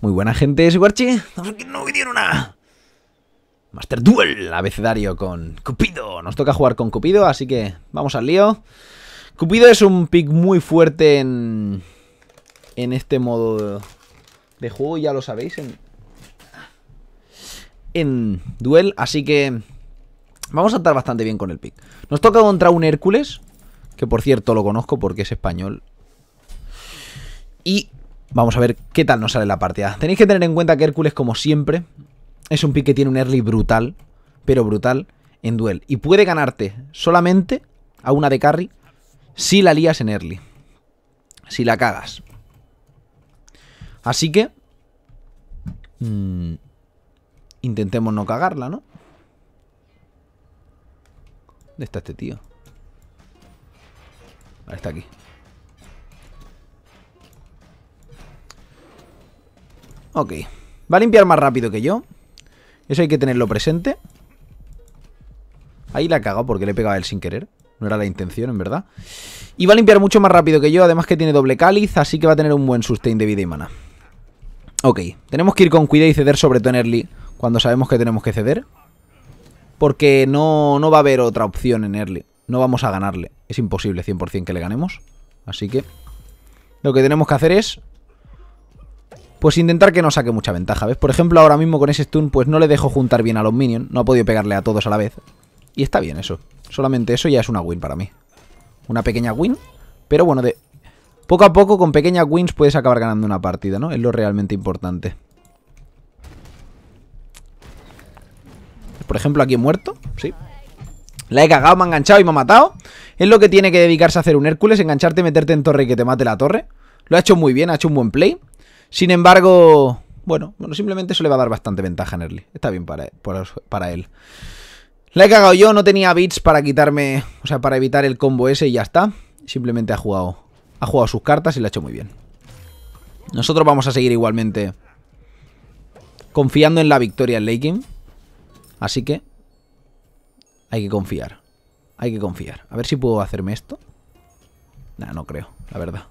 Muy buena gente, Siguarchi. No, que en una... Master Duel, abecedario con Cupido. Nos toca jugar con Cupido, así que vamos al lío. Cupido es un pick muy fuerte en... En este modo de juego, ya lo sabéis. En, en Duel, así que... Vamos a estar bastante bien con el pick. Nos toca contra un Hércules, que por cierto lo conozco porque es español. Y Vamos a ver qué tal nos sale la partida. Tenéis que tener en cuenta que Hércules, como siempre, es un pick que tiene un early brutal, pero brutal, en duel. Y puede ganarte solamente a una de carry si la lías en early. Si la cagas. Así que... Mm, intentemos no cagarla, ¿no? ¿Dónde está este tío? Ahí está aquí. Ok. Va a limpiar más rápido que yo. Eso hay que tenerlo presente. Ahí la cagado porque le he pegado a él sin querer. No era la intención, en verdad. Y va a limpiar mucho más rápido que yo. Además que tiene doble cáliz, así que va a tener un buen sustain de vida y mana. Ok. Tenemos que ir con cuidado y ceder sobre todo en early. Cuando sabemos que tenemos que ceder. Porque no, no va a haber otra opción en early. No vamos a ganarle. Es imposible 100% que le ganemos. Así que... Lo que tenemos que hacer es pues intentar que no saque mucha ventaja, ¿ves? Por ejemplo, ahora mismo con ese stun, pues no le dejo juntar bien a los minions, no ha podido pegarle a todos a la vez. Y está bien eso, solamente eso ya es una win para mí. Una pequeña win, pero bueno, de poco a poco con pequeñas wins puedes acabar ganando una partida, ¿no? Es lo realmente importante. Por ejemplo, aquí he muerto, sí, la he cagado, me ha enganchado y me ha matado. Es lo que tiene que dedicarse a hacer un Hércules, engancharte, meterte en torre y que te mate la torre. Lo ha hecho muy bien, ha hecho un buen play. Sin embargo, bueno, bueno, simplemente eso le va a dar bastante ventaja a Nerly. Está bien para, él. La he cagado yo, no tenía bits para quitarme, o sea, para evitar el combo ese y ya está. Simplemente ha jugado, ha jugado sus cartas y la ha hecho muy bien. Nosotros vamos a seguir igualmente confiando en la victoria en laking. Así que hay que confiar. Hay que confiar. A ver si puedo hacerme esto. Nah, no creo, la verdad.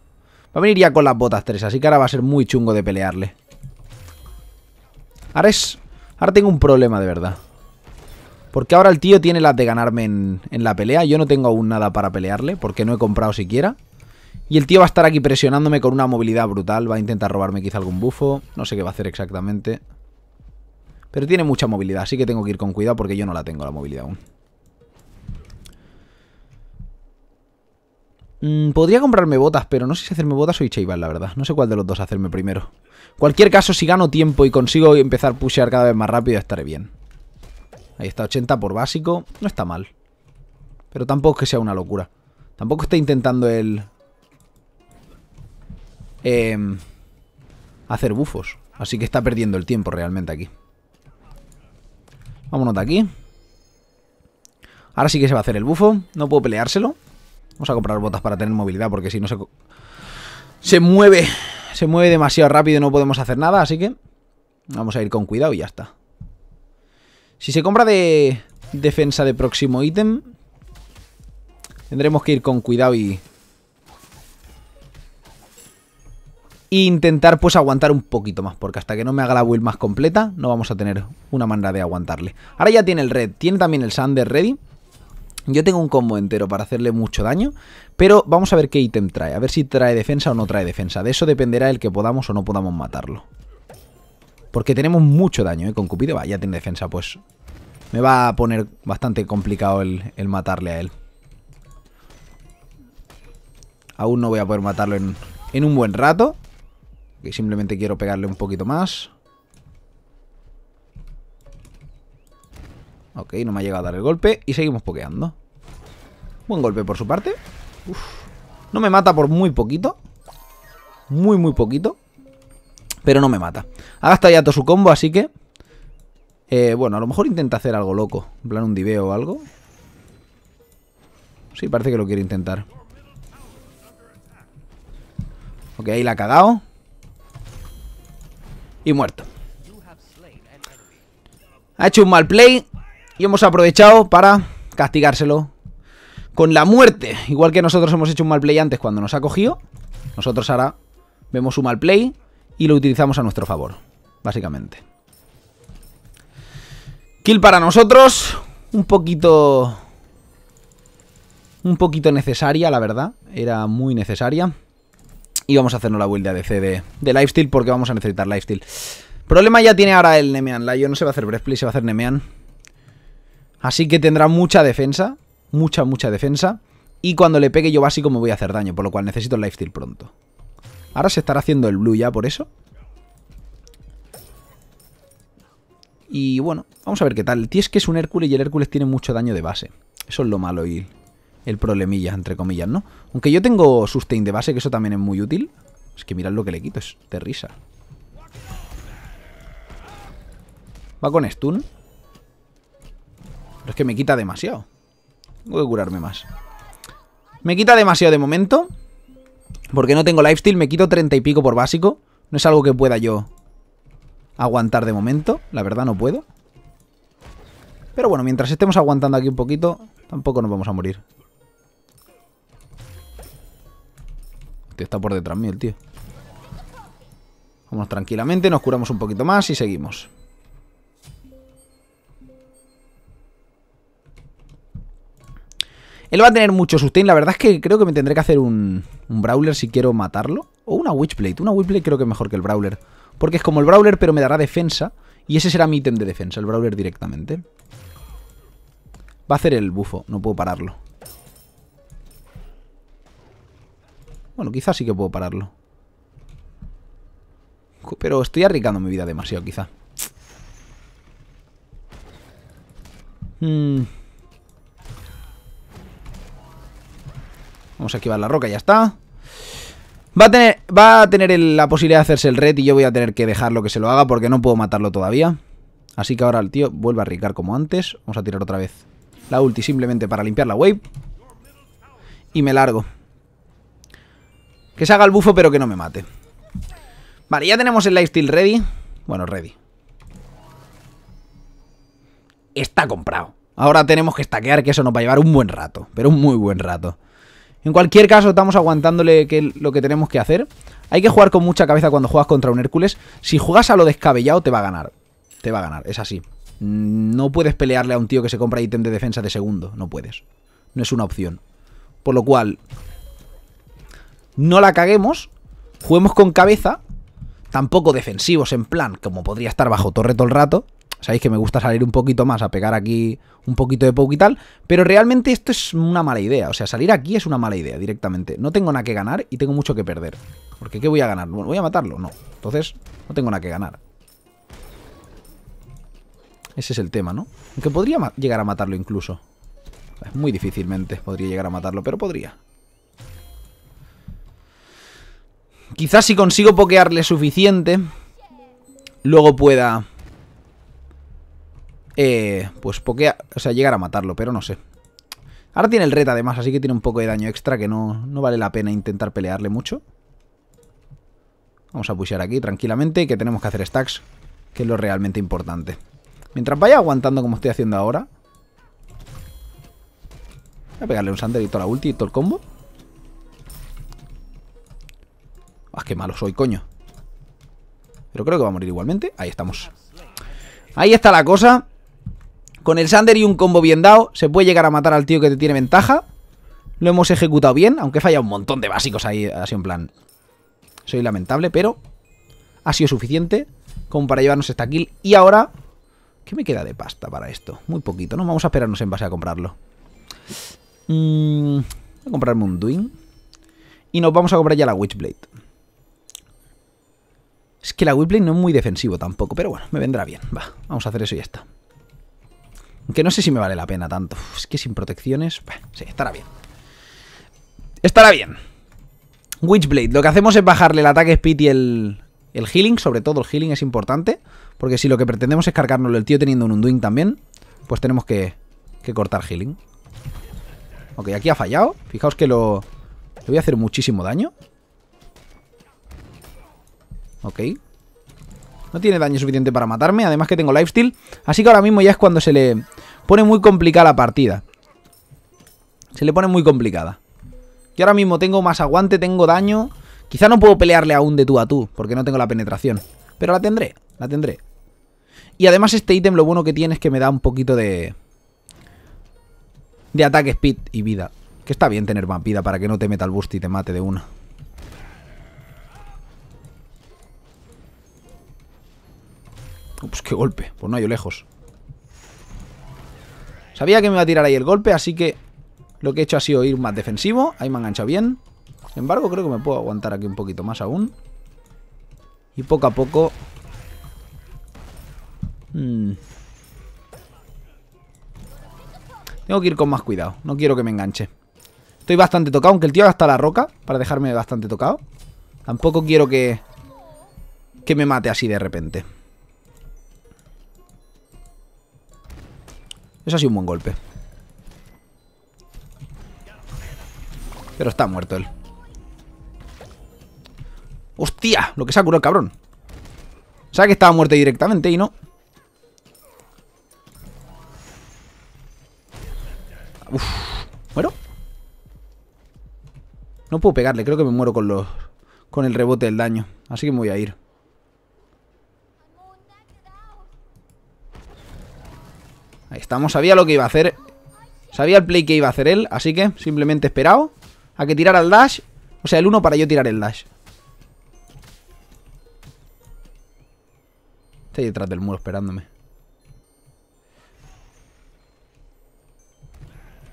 Va a venir ya con las botas 3, así que ahora va a ser muy chungo de pelearle. Ahora es... Ahora tengo un problema de verdad. Porque ahora el tío tiene las de ganarme en, en la pelea. Yo no tengo aún nada para pelearle, porque no he comprado siquiera. Y el tío va a estar aquí presionándome con una movilidad brutal. Va a intentar robarme quizá algún bufo. No sé qué va a hacer exactamente. Pero tiene mucha movilidad, así que tengo que ir con cuidado porque yo no la tengo la movilidad aún. Mm, podría comprarme botas, pero no sé si hacerme botas o Icheibal, la verdad. No sé cuál de los dos hacerme primero. Cualquier caso, si gano tiempo y consigo empezar a pushear cada vez más rápido, estaré bien. Ahí está, 80 por básico. No está mal. Pero tampoco es que sea una locura. Tampoco está intentando el... Eh, hacer bufos. Así que está perdiendo el tiempo realmente aquí. Vámonos de aquí. Ahora sí que se va a hacer el bufo. No puedo peleárselo. Vamos a comprar botas para tener movilidad, porque si no se... Se mueve, se mueve demasiado rápido y no podemos hacer nada, así que... Vamos a ir con cuidado y ya está. Si se compra de defensa de próximo ítem... Tendremos que ir con cuidado y... E intentar pues aguantar un poquito más, porque hasta que no me haga la build más completa, no vamos a tener una manera de aguantarle. Ahora ya tiene el red, tiene también el Sander ready. Yo tengo un combo entero para hacerle mucho daño, pero vamos a ver qué ítem trae, a ver si trae defensa o no trae defensa. De eso dependerá el que podamos o no podamos matarlo. Porque tenemos mucho daño, ¿eh? Con Cupido, va, ya tiene defensa, pues... Me va a poner bastante complicado el, matarle a él. Aún no voy a poder matarlo en, en un buen rato. simplemente quiero pegarle un poquito más. Ok, no me ha llegado a dar el golpe. Y seguimos pokeando. Buen golpe por su parte. No me mata por muy poquito. Muy, muy poquito. Pero no me mata. Ha gastado ya todo su combo, así que... Eh, bueno, a lo mejor intenta hacer algo loco. En plan un diveo o algo. Sí, parece que lo quiere intentar. Ok, ahí la ha cagado. Y muerto. Ha hecho un mal play. Y hemos aprovechado para castigárselo con la muerte. Igual que nosotros hemos hecho un mal play antes cuando nos ha cogido. Nosotros ahora vemos un mal play y lo utilizamos a nuestro favor, básicamente. Kill para nosotros, un poquito... Un poquito necesaria, la verdad. Era muy necesaria. Y vamos a hacernos la vuelta de ADC de, de Lifesteal porque vamos a necesitar Lifesteal. Problema ya tiene ahora el Nemean. yo no se va a hacer Play, se va a hacer Nemean. Así que tendrá mucha defensa. Mucha, mucha defensa. Y cuando le pegue yo básico me voy a hacer daño, por lo cual necesito el lifesteal pronto. Ahora se estará haciendo el blue ya por eso. Y bueno, vamos a ver qué tal. El es que es un Hércules y el Hércules tiene mucho daño de base. Eso es lo malo y el problemilla, entre comillas, ¿no? Aunque yo tengo sustain de base, que eso también es muy útil. Es que mirad lo que le quito, es de risa. Va con stun. Pero es que me quita demasiado. Tengo que curarme más. Me quita demasiado de momento. Porque no tengo lifesteal. Me quito treinta y pico por básico. No es algo que pueda yo aguantar de momento. La verdad no puedo. Pero bueno, mientras estemos aguantando aquí un poquito, tampoco nos vamos a morir. Te está por detrás mío el tío. Vamos tranquilamente, nos curamos un poquito más y seguimos. Él va a tener mucho sustain. La verdad es que creo que me tendré que hacer un, Brawler si quiero matarlo. O una Witchblade. Una Witchblade creo que es mejor que el Brawler. Porque es como el Brawler, pero me dará defensa. Y ese será mi ítem de defensa, el Brawler directamente. Va a hacer el bufo, no puedo pararlo. Bueno, quizás sí que puedo pararlo. Pero estoy arricando mi vida demasiado, quizá. Mmm... Vamos a esquivar la roca, ya está. Va a tener, la posibilidad de hacerse el red y yo voy a tener que dejarlo que se lo haga porque no puedo matarlo todavía. Así que ahora el tío vuelve a ricar como antes. Vamos a tirar otra vez la ulti simplemente para limpiar la wave. Y me largo. Que se haga el bufo pero que no me mate. Vale, ya tenemos el lifesteal ready. Bueno, ready. Está comprado. Ahora tenemos que stackear que eso nos va a llevar un buen rato. Pero un muy buen rato. En cualquier caso, estamos aguantándole que lo que tenemos que hacer. Hay que jugar con mucha cabeza cuando juegas contra un Hércules. Si juegas a lo descabellado, te va a ganar. Te va a ganar, es así. Mm, no puedes pelearle a un tío que se compra ítem de defensa de segundo. No puedes. No es una opción. Por lo cual, no la caguemos. Juguemos con cabeza. Tampoco defensivos en plan, como podría estar bajo torre todo el rato. Sabéis que me gusta salir un poquito más a pegar aquí un poquito de poke y tal, pero realmente esto es una mala idea. O sea, salir aquí es una mala idea directamente. No tengo nada que ganar y tengo mucho que perder. Porque ¿qué voy a ganar? Bueno, ¿Voy a matarlo? No. Entonces, no tengo nada que ganar. Ese es el tema, ¿no? Aunque podría llegar a matarlo incluso. Muy difícilmente podría llegar a matarlo, pero podría. Quizás si consigo pokearle suficiente, luego pueda eh, pues pokea, o sea, llegar a matarlo, pero no sé. Ahora tiene el red además, así que tiene un poco de daño extra que no, vale la pena intentar pelearle mucho. Vamos a pushear aquí tranquilamente que tenemos que hacer stacks, que es lo realmente importante. Mientras vaya aguantando como estoy haciendo ahora. Voy a pegarle un sanderito toda la ulti y todo el combo. Ah, qué malo soy, coño. Pero creo que va a morir igualmente. Ahí estamos. Ahí está la cosa. Con el Sander y un combo bien dado, se puede llegar a matar al tío que te tiene ventaja. Lo hemos ejecutado bien, aunque falla un montón de básicos ahí, así en plan. Soy lamentable, pero ha sido suficiente como para llevarnos esta kill. Y ahora, ¿qué me queda de pasta para esto? Muy poquito, ¿no? Vamos a esperarnos en base a comprarlo. Mm, voy a comprarme un Duin. Y nos vamos a comprar ya la Witchblade. Es que la Witchblade no es muy defensivo tampoco, pero bueno, me vendrá bien. Va, vamos a hacer eso y ya está. Que no sé si me vale la pena tanto. Es que sin protecciones... sí, estará bien. Estará bien. Witchblade. Lo que hacemos es bajarle el ataque speed y el, healing. Sobre todo el healing es importante. Porque si lo que pretendemos es cargarnos el tío teniendo un undoing también, pues tenemos que, que cortar healing. Ok, aquí ha fallado. Fijaos que lo... Le voy a hacer muchísimo daño. Ok. No tiene daño suficiente para matarme, además que tengo lifesteal. Así que ahora mismo ya es cuando se le pone muy complicada la partida. Se le pone muy complicada. Y ahora mismo tengo más aguante, tengo daño. Quizá no puedo pelearle aún de tú a tú, porque no tengo la penetración. Pero la tendré, la tendré. Y además este ítem lo bueno que tiene es que me da un poquito de... De ataque, speed y vida. Que está bien tener más vida para que no te meta el boost y te mate de una. Pues, pues qué golpe, pues no hay lejos Sabía que me iba a tirar ahí el golpe, así que Lo que he hecho ha sido ir más defensivo Ahí me ha enganchado bien Sin embargo, creo que me puedo aguantar aquí un poquito más aún Y poco a poco mm, Tengo que ir con más cuidado No quiero que me enganche Estoy bastante tocado, aunque el tío ha gastado la roca Para dejarme bastante tocado Tampoco quiero que... Que me mate así de repente Eso ha sido un buen golpe. Pero está muerto él. ¡Hostia! Lo que se ha curado el cabrón. O que estaba muerto directamente y no. Bueno. ¿Muero? No puedo pegarle. Creo que me muero con Con el rebote del daño. Así que me voy a ir. Ahí estamos, sabía lo que iba a hacer Sabía el play que iba a hacer él, así que simplemente esperado a que tirara el dash. O sea, el uno para yo tirar el dash. Estoy detrás del muro esperándome.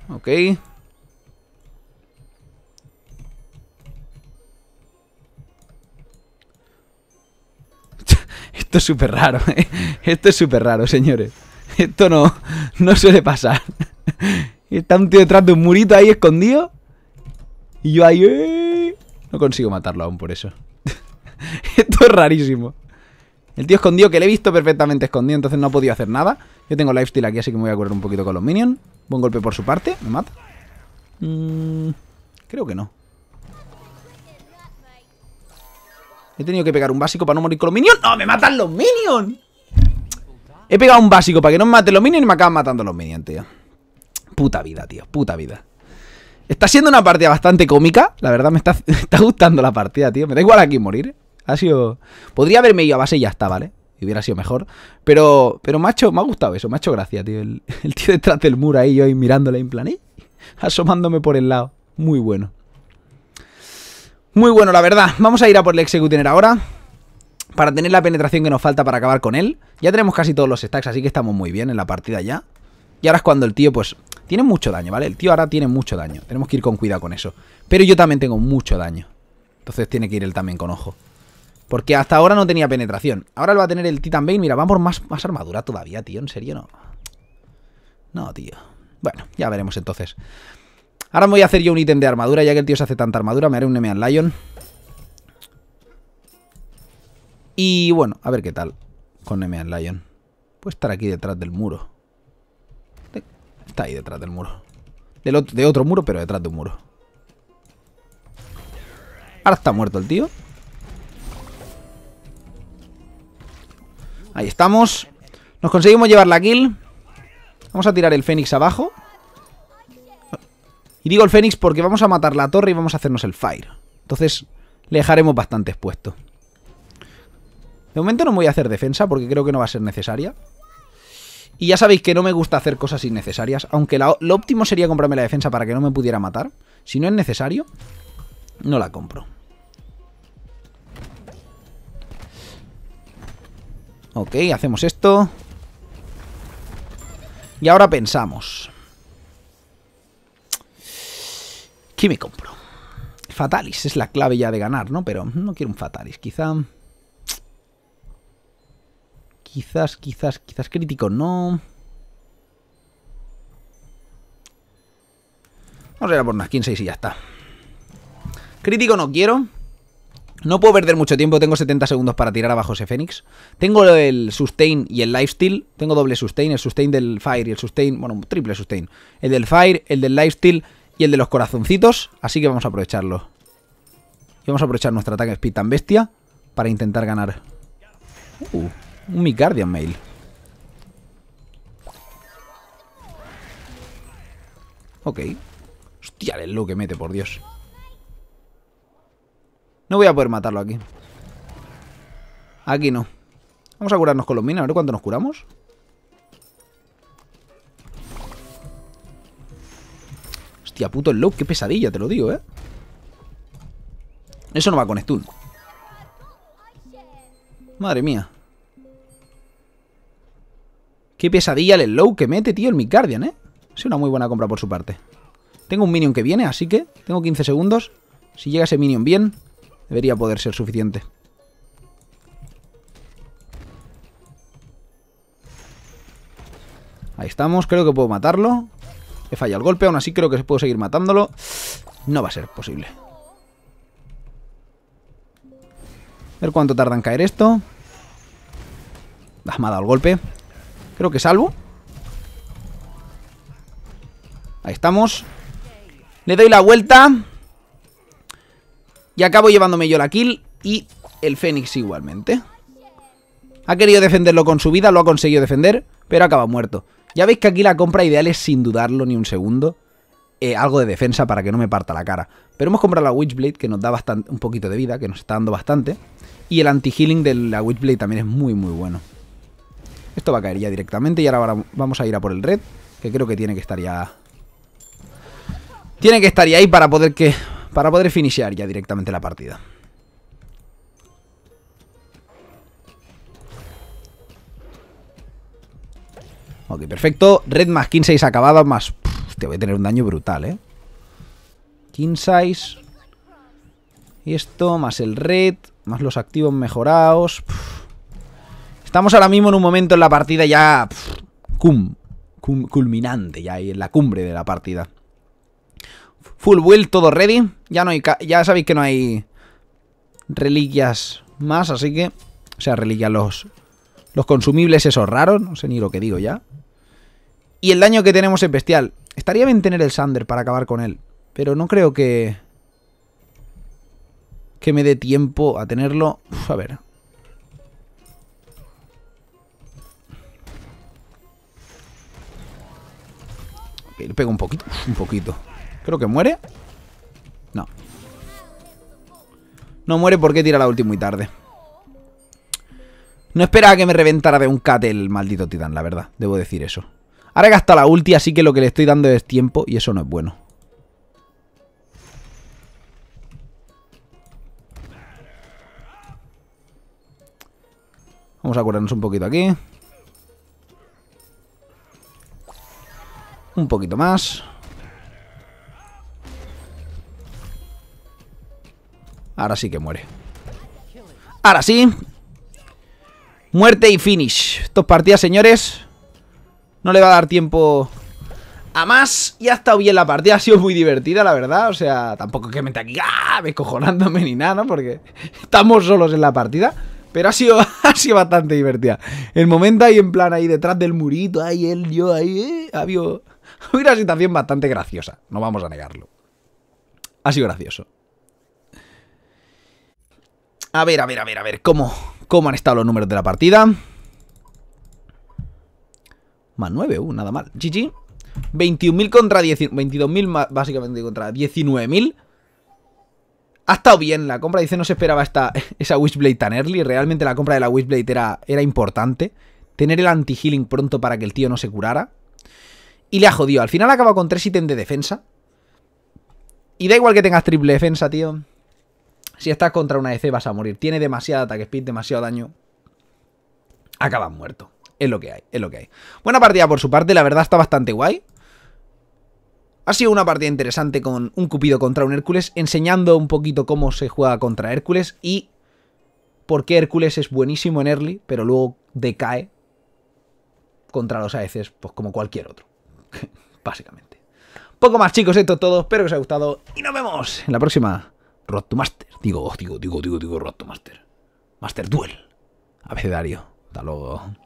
Ok. Esto es súper raro, ¿eh? Esto es súper raro, señores. Esto no, no suele pasar. Está un tío detrás de un murito ahí escondido. Y yo ahí... Eh". No consigo matarlo aún por eso. Esto es rarísimo. El tío escondido que le he visto perfectamente escondido, entonces no ha podido hacer nada. Yo tengo Lifestyle aquí, así que me voy a correr un poquito con los minions. Buen golpe por su parte. ¿Me mata? Mm, creo que no. He tenido que pegar un básico para no morir con los minions. ¡No, me matan los minions! He pegado un básico para que no me maten los minions y me acaban matando los minions, tío. Puta vida, tío, puta vida. Está siendo una partida bastante cómica. La verdad me está, gustando la partida, tío. Me da igual aquí morir. ¿eh? Ha sido... Podría haberme ido a base y ya está, ¿vale? hubiera sido mejor. Pero, pero macho, me ha gustado eso, me ha hecho gracia, tío. El, tío detrás del muro ahí, yo ahí mirándole en plan, asomándome por el lado. Muy bueno. Muy bueno, la verdad. Vamos a ir a por el Executioner ahora para tener la penetración que nos falta para acabar con él. Ya tenemos casi todos los stacks, así que estamos muy bien en la partida ya. Y ahora es cuando el tío, pues, tiene mucho daño, ¿vale? El tío ahora tiene mucho daño. Tenemos que ir con cuidado con eso. Pero yo también tengo mucho daño. Entonces tiene que ir él también con ojo. Porque hasta ahora no tenía penetración. Ahora lo va a tener el Titan Bane. Mira, va por más, más armadura todavía, tío. ¿En serio no? No, tío. Bueno, ya veremos entonces. Ahora me voy a hacer yo un ítem de armadura. Ya que el tío se hace tanta armadura, me haré un Nemean Lion. Y bueno, a ver qué tal con Nemean Lion. Puede estar aquí detrás del muro. Está ahí detrás del muro. de otro muro, pero detrás de un muro. Ahora está muerto el tío. Ahí estamos. Nos conseguimos llevar la kill. Vamos a tirar el Fénix abajo. Y digo el Fénix porque vamos a matar la torre y vamos a hacernos el Fire. Entonces le dejaremos bastante expuesto. De momento no voy a hacer defensa porque creo que no va a ser necesaria. Y ya sabéis que no me gusta hacer cosas innecesarias, aunque lo óptimo sería comprarme la defensa para que no me pudiera matar. Si no es necesario, no la compro. Ok, hacemos esto. Y ahora pensamos. ¿Qué me compro? Fatalis es la clave ya de ganar, ¿no? Pero mm, no quiero un Fatalis, quizá... Quizás, quizás, quizás crítico no. Vamos a ir a por unas 15 y ya está. Crítico no quiero. No puedo perder mucho tiempo, tengo 70 segundos para tirar abajo ese Fénix. Tengo el sustain y el lifesteal. Tengo doble sustain, el sustain del Fire y el sustain, bueno, triple sustain. El del Fire, el del lifesteal y el de los corazoncitos. Así que vamos a aprovecharlo. Y vamos a aprovechar nuestro ataque speed tan bestia para intentar ganar. Uh. Un Micardian Mail. Ok. Hostia, el lo que mete, por Dios. No voy a poder matarlo aquí. Aquí no. Vamos a curarnos con los minas, a ver cuánto nos curamos. Hostia, puto el low, qué pesadilla, te lo digo, ¿eh? Eso no va con stun. Madre mía. Qué pesadilla el low que mete, tío, el micardian ¿eh? Es una muy buena compra por su parte. Tengo un minion que viene, así que tengo 15 segundos. Si llega ese minion bien, debería poder ser suficiente. Ahí estamos, creo que puedo matarlo. He fallado el golpe, aún así creo que puedo seguir matándolo. No va a ser posible. A ver cuánto tarda en caer esto. Ah, me ha dado el golpe. Creo que salvo. Ahí estamos. Le doy la vuelta. Y acabo llevándome yo la kill. Y el Fénix igualmente. Ha querido defenderlo con su vida, lo ha conseguido defender, pero acaba muerto. Ya veis que aquí la compra ideal es sin dudarlo ni un segundo. Eh, algo de defensa para que no me parta la cara. Pero hemos comprado la Witchblade, que nos da bastante, un poquito de vida, que nos está dando bastante. Y el anti-healing de la Witchblade también es muy, muy bueno. Esto va a caer ya directamente y ahora vamos a ir a por el red, que creo que tiene que estar ya... Tiene que estar ya ahí para poder que... Para poder finishear ya directamente la partida. Ok, perfecto. Red más 15 acabado más... te voy a tener un daño brutal, ¿eh? 15 Y esto, más el red, más los activos mejorados. Estamos ahora mismo en un momento en la partida ya cum, culminante, ya ahí en la cumbre de la partida. Full build, todo ready. Ya no hay ya sabéis que no hay reliquias más, así que... O sea, reliquias los, los consumibles esos raros, no sé ni lo que digo ya. Y el daño que tenemos en bestial. Estaría bien tener el Sander para acabar con él, pero no creo que... Que me dé tiempo a tenerlo. a ver, Le pego un poquito. Un poquito. Creo que muere. No. No muere porque tira la ulti muy tarde. No esperaba que me reventara de un cat el maldito titán, la verdad. Debo decir eso. Ahora gasta la ulti, así que lo que le estoy dando es tiempo y eso no es bueno. Vamos a curarnos un poquito aquí. Un poquito más. Ahora sí que muere. Ahora sí. Muerte y finish. Dos partidas, señores. No le va a dar tiempo a más. Y ha estado bien la partida. Ha sido muy divertida, la verdad. O sea, tampoco que me tenga aquí ¡ah! descojonándome ni nada, ¿no? Porque estamos solos en la partida. Pero ha sido, ha sido bastante divertida. El momento ahí en plan ahí detrás del murito, ahí él, yo, ahí, eh, una situación bastante graciosa, no vamos a negarlo. Ha sido gracioso. A ver, a ver, a ver, a ver, ¿cómo, cómo han estado los números de la partida? Más 9, uh, nada mal. GG. 21.000 contra 22.000, básicamente contra 19.000. Ha estado bien la compra, dice, no se esperaba esta, esa Wishblade tan early. Realmente la compra de la Wishblade era, era importante. Tener el anti-healing pronto para que el tío no se curara y le ha jodido. Al final acaba con tres ítems de defensa. Y da igual que tengas triple defensa, tío. Si estás contra una EC vas a morir. Tiene demasiado ataque speed, demasiado daño. Acabas muerto. Es lo que hay, es lo que hay. Buena partida por su parte, la verdad está bastante guay. Ha sido una partida interesante con un Cupido contra un Hércules, enseñando un poquito cómo se juega contra Hércules y por qué Hércules es buenísimo en early, pero luego decae contra los AECs, pues como cualquier otro. básicamente. Poco más, chicos, esto es todo. Espero que os haya gustado y nos vemos en la próxima Road Master. Digo, digo, digo, digo, digo Road to Master. Master Duel. Abecedario. Hasta luego.